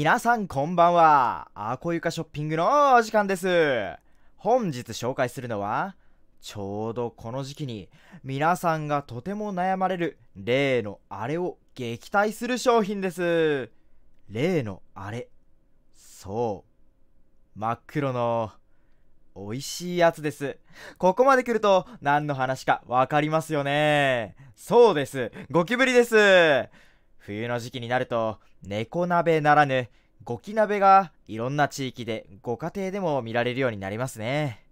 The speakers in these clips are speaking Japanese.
皆さんこんばんは。あこゆかショッピングのお時間です。本日紹介するのは、ちょうどこの時期に皆さんがとても悩まれる例のあれを撃退する商品です。例のあれ。そう。真っ黒の美味しいやつです。ここまで来ると何の話かわかりますよね。そうです。ゴキブリです。冬の時期になると、猫鍋ならぬ、ゴキ鍋がいろんな地域でご家庭でも見られるようになりますね。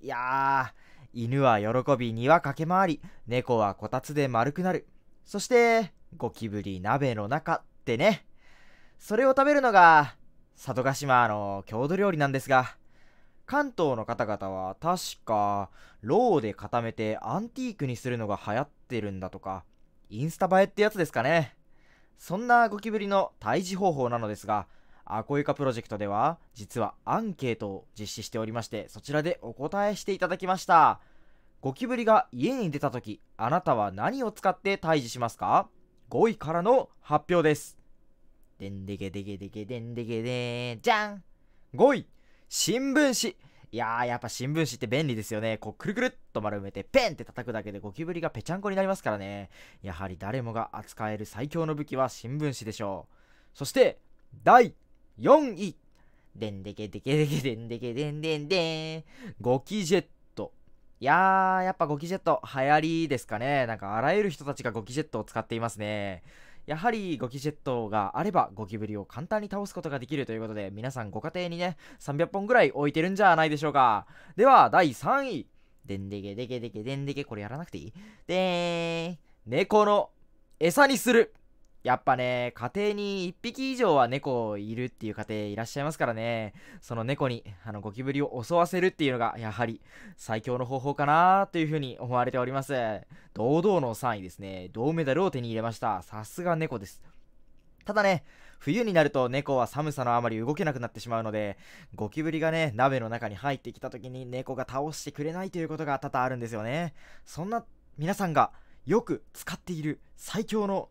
いやー、犬は喜び庭駆け回り、猫はこたつで丸くなる。そして、ゴキブリ鍋の中ってね。それを食べるのが、佐渡島の郷土料理なんですが、関東の方々は確か、ローで固めてアンティークにするのが流行ってるんだとか、インスタ映えってやつですかね。そんなゴキブリの退治方法なのですが、アコイカプロジェクトでは実はアンケートを実施しておりましてそちらでお答えしていただきましたゴキブリが家に出た時あなたは何を使って退治しますか5位からの発表ですでんでけでけでけでんでけでーじゃん5位新聞紙いやー、やっぱ新聞紙って便利ですよね。こう、くるくるっと丸めて、ペンって叩くだけでゴキブリがぺちゃんこになりますからね。やはり誰もが扱える最強の武器は新聞紙でしょう。そして、第4位。でんでけでけでけでんでけでんでんでん。ゴキジェット。いやー、やっぱゴキジェット流行りですかね。なんかあらゆる人たちがゴキジェットを使っていますね。やはりゴキジェットがあればゴキブリを簡単に倒すことができるということで、皆さんご家庭にね、300本ぐらい置いてるんじゃないでしょうか。では、第3位。でんでけでけでけでんでけ、これやらなくていいでーん。猫の餌にする。やっぱね、家庭に1匹以上は猫いるっていう家庭いらっしゃいますからね、その猫にあのゴキブリを襲わせるっていうのが、やはり最強の方法かなというふうに思われております。堂々の3位ですね、銅メダルを手に入れました。さすが猫です。ただね、冬になると猫は寒さのあまり動けなくなってしまうので、ゴキブリがね、鍋の中に入ってきた時に猫が倒してくれないということが多々あるんですよね。そんな皆さんがよく使っている最強の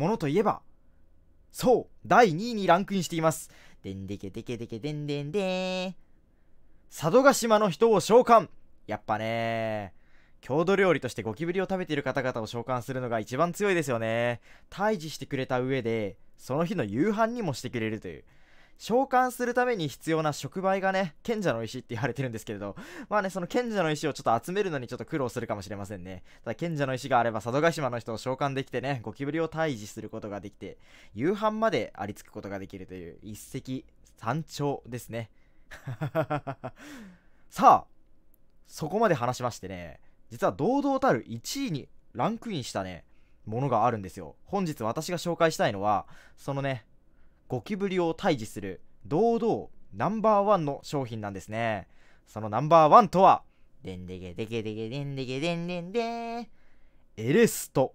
ものといえば、そう第2位にランクインしています。でんでけでけでけでんでんで佐渡島の人を召喚やっぱね郷土料理としてゴキブリを食べている方々を召喚するのが一番強いですよね。退治してくれた上で、その日の夕飯にもしてくれるという。召喚するために必要な触媒がね、賢者の石って言われてるんですけれど、まあね、その賢者の石をちょっと集めるのにちょっと苦労するかもしれませんね。ただ、賢者の石があれば、佐渡島の人を召喚できてね、ゴキブリを退治することができて、夕飯までありつくことができるという、一石三鳥ですね。さあ、そこまで話しましてね、実は堂々たる1位にランクインしたね、ものがあるんですよ。本日私が紹介したいのは、そのね、ゴキブリを退治する堂々ナンバーワンの商品なんですね。そのナンバーワンとは、でんでげでげでげでんでげでんでんでエレスト。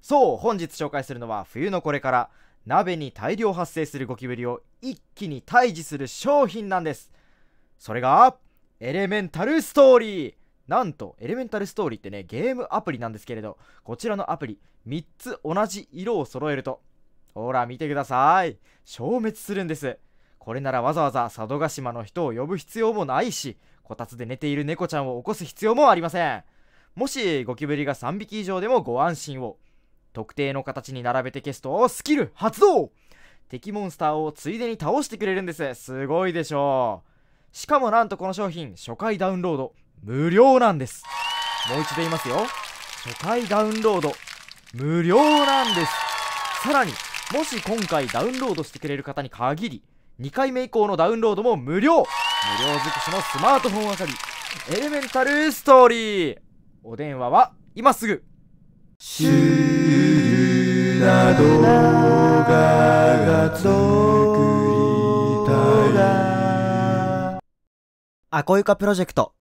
そう、本日紹介するのは冬のこれから鍋に大量発生するゴキブリを一気に退治する商品なんです。それが、エレメンタルストーリー。なんと、エレメンタルストーリーってね、ゲームアプリなんですけれど、こちらのアプリ、3つ同じ色を揃えると、ほら見てください消滅するんですこれならわざわざ佐渡島の人を呼ぶ必要もないしこたつで寝ている猫ちゃんを起こす必要もありませんもしゴキブリが3匹以上でもご安心を特定の形に並べて消すとスキル発動敵モンスターをついでに倒してくれるんですすごいでしょうしかもなんとこの商品初回ダウンロード無料なんですもう一度言いますよ初回ダウンロード無料なんですさらにもし今回ダウンロードしてくれる方に限り2回目以降のダウンロードも無料無料尽くしのスマートフォンあさりエレメンタルストーリーお電話は今すぐシュな動画が作りたいあこゆかプロジェクト